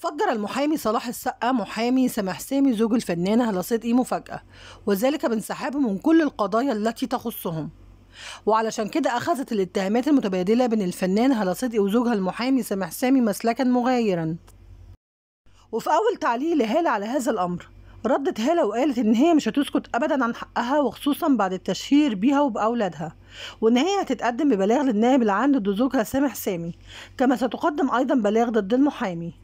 فجر المحامي صلاح السقا محامي سامح سامي زوج الفنانة هلا صدقي مفاجأة وذلك بانسحابه من كل القضايا التي تخصهم وعلشان كده أخذت الاتهامات المتبادلة بين الفنان هلا صدقي وزوجها المحامي سامح سامي مسلكا مغايرا وفي أول تعليق لهالة على هذا الأمر ردت هالة وقالت إن هي مش هتسكت أبدا عن حقها وخصوصا بعد التشهير بيها وبأولادها وإن هي هتتقدم ببلاغ للنائب العام ضد زوجها سامح سامي كما ستقدم أيضا بلاغ ضد المحامي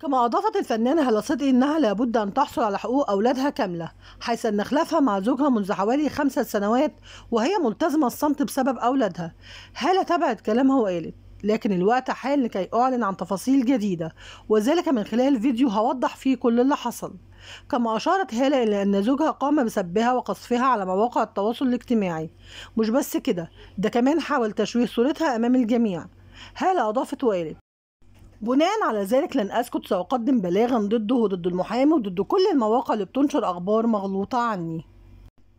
كما أضافت الفنانة هلا صدقي أنها لابد أن تحصل على حقوق أولادها كاملة حيث أن خلافها مع زوجها منذ حوالي خمسة سنوات وهي ملتزمة الصمت بسبب أولادها هالة تبعت كلامها وقالت لكن الوقت حان لكي أعلن عن تفاصيل جديدة وذلك من خلال فيديو هوضح فيه كل اللي حصل كما أشارت هالة إلى أن زوجها قام بسبها وقصفها على مواقع التواصل الاجتماعي مش بس كده ده كمان حاول تشويه صورتها أمام الجميع هالة أضافت وقالت بناء على ذلك لن أسكت سأقدم بلاغا ضده وضد المحامي وضد كل المواقع اللي بتنشر أخبار مغلوطة عني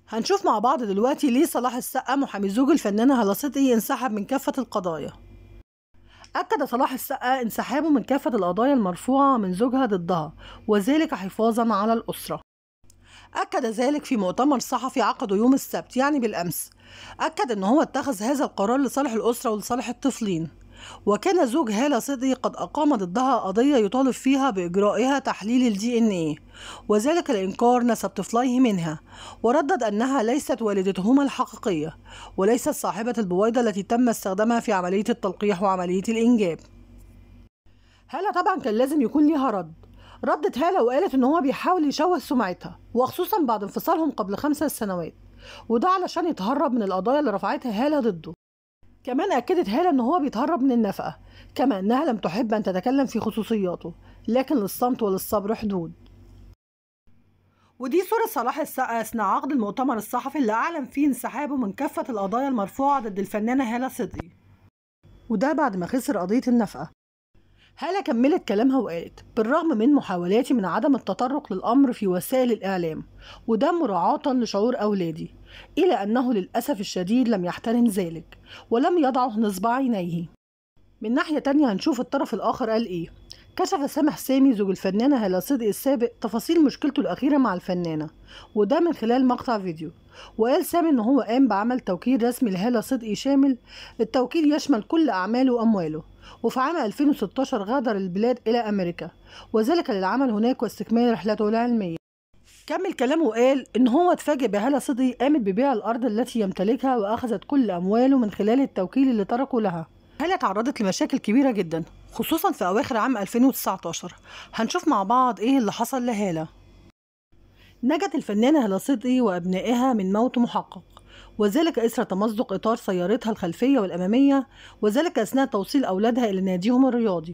هنشوف مع بعض دلوقتي ليه صلاح السقا محامي زوج الفنانة هالة صدقي انسحب من كافة القضايا أكد صلاح السقا انسحابه من كافة القضايا المرفوعة من زوجها ضدها وذلك حفاظا على الأسرة أكد ذلك في مؤتمر صحفي عقده يوم السبت يعني بالأمس أكد أن هو اتخذ هذا القرار لصالح الأسرة ولصالح الطفلين وكان زوج هالة صدقي قد أقام ضدها قضية يطالب فيها بإجرائها تحليل الدي إن إيه وذلك لإنكار نسب طفليه منها وردد أنها ليست والدتهما الحقيقية وليست صاحبة البويضة التي تم استخدامها في عملية التلقيح وعملية الإنجاب هالة طبعا كان لازم يكون ليها رد ردت هالة وقالت إن هو بيحاول يشوه سمعتها وخصوصا بعد انفصالهم قبل خمسة سنوات وده علشان يتهرب من القضايا اللي رفعتها هالة ضده كمان أكدت هالة إن هو بيتهرب من النفقة كما أنها لم تحب أن تتكلم في خصوصياته لكن للصمت وللصبر حدود ودي صورة صلاح السقا أثناء عقد المؤتمر الصحفي اللي أعلن فيه انسحابه من كافة القضايا المرفوعة ضد الفنانة هالة صدقي وده بعد ما خسر قضية النفقة هالة كملت كلامها وقالت بالرغم من محاولاتي من عدم التطرق للأمر في وسائل الإعلام وده مراعاة لشعور أولادي إلى أنه للأسف الشديد لم يحترم ذلك ولم يضعه نصب عينيه من ناحية تانية هنشوف الطرف الآخر قال إيه كشف سامح سامي زوج الفنانة هالة صدقي السابق تفاصيل مشكلته الأخيرة مع الفنانة وده من خلال مقطع فيديو وقال سامي إن هو قام بعمل توكيل رسمي لهالة صدقي شامل التوكيل يشمل كل أعماله وأمواله وفي عام 2016 غادر البلاد إلى أمريكا وذلك للعمل هناك واستكمال رحلته العلمية كمل كلامه وقال ان هو اتفاجئ بهالة صدقي قامت ببيع الارض التي يمتلكها واخذت كل امواله من خلال التوكيل اللي تركه لها هالة تعرضت لمشاكل كبيره جدا خصوصا في أواخر عام 2019 هنشوف مع بعض إيه اللي حصل لهالة نجت الفنانة هالة صدقي وأبنائها من موت محقق وذلك إثر تمزق إطار سيارتها الخلفية والأمامية وذلك أثناء توصيل أولادها إلى ناديهم الرياضي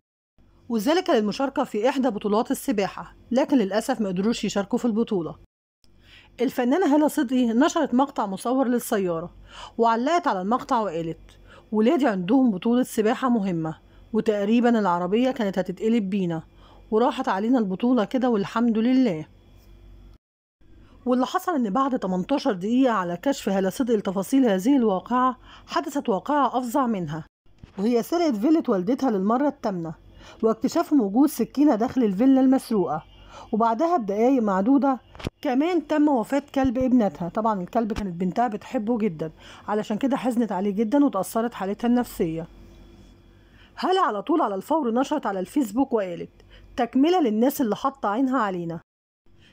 وذلك للمشاركة في إحدى بطولات السباحة لكن للأسف ما قدروش يشاركوا في البطولة الفنانة هالة صدقي نشرت مقطع مصور للسيارة وعلقت على المقطع وقالت ولادي عندهم بطولة سباحة مهمة وتقريبا العربية كانت هتتقلب بينا وراحت علينا البطولة كده والحمد لله واللي حصل ان بعد 18 دقيقة على كشف صدق لتفاصيل هذه الواقعة حدثت واقعة افظع منها وهي سرقة فيلة والدتها للمرة التامنة واكتشافهم وجود سكينة داخل الفيلا المسروقة وبعدها بدقايق معدودة كمان تم وفاة كلب ابنتها طبعا الكلب كانت بنتها بتحبه جدا علشان كده حزنت عليه جدا وتأثرت حالتها النفسية هالة على طول على الفور نشرت على الفيسبوك وقالت تكملة للناس اللي حاطة عينها علينا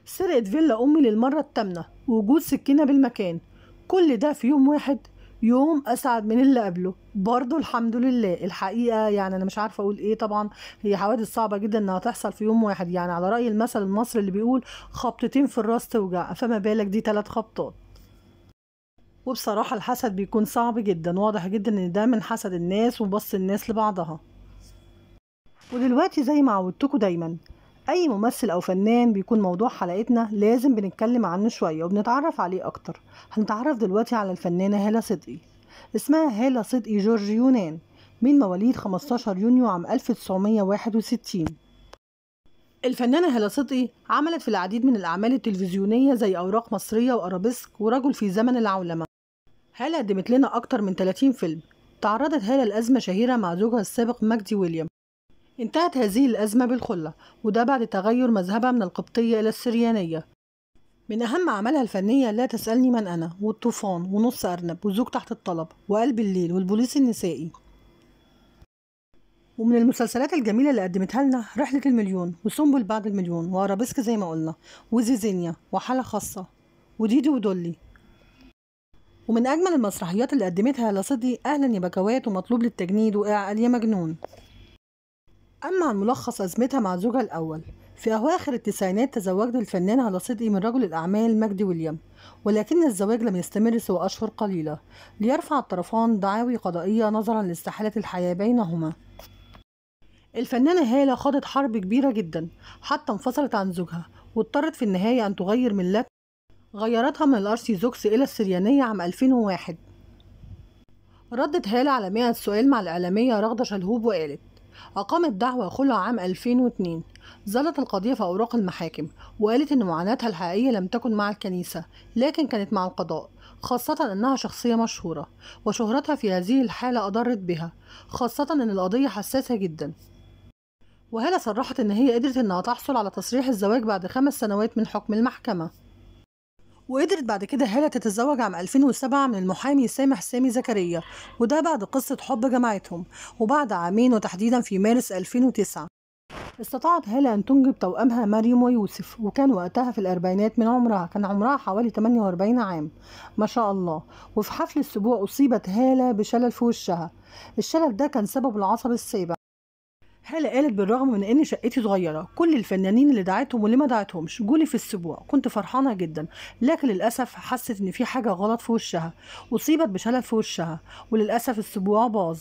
سرقت فيلا أمي للمرة التامنة وجود سكينة بالمكان كل ده في يوم واحد يوم أسعد من اللي قبله برضه الحمد لله الحقيقة يعني أنا مش عارفة أقول إيه طبعا هي حوادث صعبة جدا إنها تحصل في يوم واحد يعني على رأي المثل المصري اللي بيقول خبطتين في الراس توجع فما بالك دي ثلاث خبطات وبصراحة الحسد بيكون صعب جدا واضح جدا ان ده من حسد الناس وبص الناس لبعضها ودلوقتي زي ما عودتكم دايما اي ممثل او فنان بيكون موضوع حلقتنا لازم بنتكلم عنه شوية وبنتعرف عليه اكتر هنتعرف دلوقتي على الفنانة هالة صدقي اسمها هالة صدقي جورج يونان من مواليد 15 يونيو عام 1961 الفنانة هالة صدقي عملت في العديد من الأعمال التلفزيونية زي أوراق مصرية وأرابيسك ورجل في زمن العولمة هالة قدمت لنا أكتر من 30 فيلم تعرضت هالة لأزمة شهيرة مع زوجها السابق مجدي ويليام انتهت هذه الأزمة بالخلة وده بعد تغير مذهبها من القبطية إلى السريانية من أهم أعمالها الفنية لا تسألني من أنا والطوفان ونص أرنب وزوج تحت الطلب وقلب الليل والبوليس النسائي ومن المسلسلات الجميلة اللي قدمتها لنا رحلة المليون وسنبل بعد المليون وأرابيسك زي ما قلنا وزيزينيا وحالة خاصة وديدي ودولي ومن أجمل المسرحيات اللي قدمتها لصدي أهلا يا بكوات ومطلوب للتجنيد وقع يا مجنون أما عن ملخص أزمتها مع زوجها الأول في أواخر التسعينات تزوجت الفنانة صدقي من رجل الأعمال مجدي ويليام ولكن الزواج لم يستمر سوى أشهر قليلة ليرفع الطرفان دعاوي قضائية نظرا لاستحالة الحياة بينهما الفنانة هالة خاضت حرب كبيرة جدا حتى انفصلت عن زوجها واضطرت في النهاية أن تغير ملة غيرتها من زوكس إلى السريانية عام 2001 ردت هالة على مئة سؤال مع الإعلامية رغدة شلهوب وقالت أقامت دعوى خلع عام 2002 ظلت القضية في أوراق المحاكم وقالت إن معاناتها الحقيقية لم تكن مع الكنيسة لكن كانت مع القضاء خاصة أنها شخصية مشهورة وشهرتها في هذه الحالة أضرت بها خاصة أن القضية حساسة جدا وهالة صرحت إن هي قدرت إنها تحصل على تصريح الزواج بعد خمس سنوات من حكم المحكمة وقدرت بعد كده هالة تتزوج عام 2007 من المحامي سامح سامي زكريا وده بعد قصة حب جمعتهم وبعد عامين وتحديدا في مارس 2009 استطاعت هالة أن تنجب توأمها مريم ويوسف وكان وقتها في الأربعينات من عمرها كان عمرها حوالي 48 عام ما شاء الله وفي حفل السبوع أصيبت هالة بشلل في وشها الشلل ده كان سببه العصب السابع هالة قالت بالرغم من ان شقتي صغيره كل الفنانين اللي دعتهم واللي ما دعتهمش جولي في السبوع كنت فرحانه جدا لكن للاسف حست ان في حاجه غلط في وشها اصيبت بشلل في وشها وللاسف السبوع باظ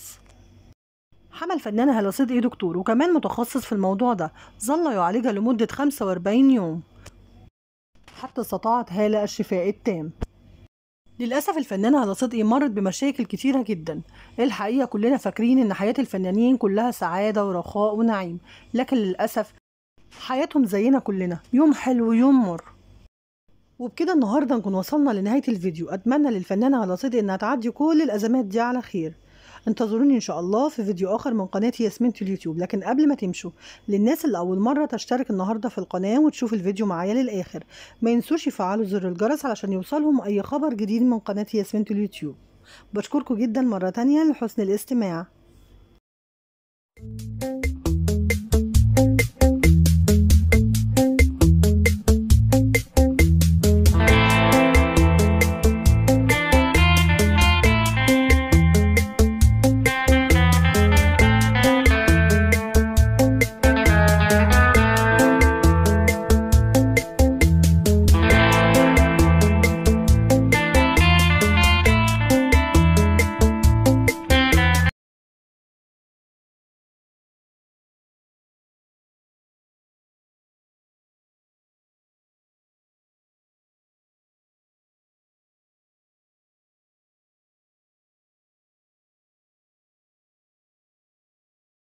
حمل فنانه هلا صدقي إيه دكتور وكمان متخصص في الموضوع ده ظل يعالجها لمده 45 يوم حتى استطاعت هالة الشفاء التام للأسف الفنانة هالة صدقي مرت بمشاكل كتيرة جدا الحقيقة كلنا فاكرين إن حياة الفنانين كلها سعادة ورخاء ونعيم لكن للأسف حياتهم زينا كلنا يوم حلو يوم مر وبكده النهارده نكون وصلنا لنهايه الفيديو اتمنى للفنانه هالة صدقي انها تعدي كل الازمات دي على خير انتظروني ان شاء الله في فيديو اخر من قناه ياسمين اليوتيوب لكن قبل ما تمشوا للناس اللي اول مره تشترك النهارده في القناه وتشوف الفيديو معايا للاخر ما ينسوش يفعلوا زر الجرس علشان يوصلهم اي خبر جديد من قناه ياسمين اليوتيوب بشكركم جدا مره تانية لحسن الاستماع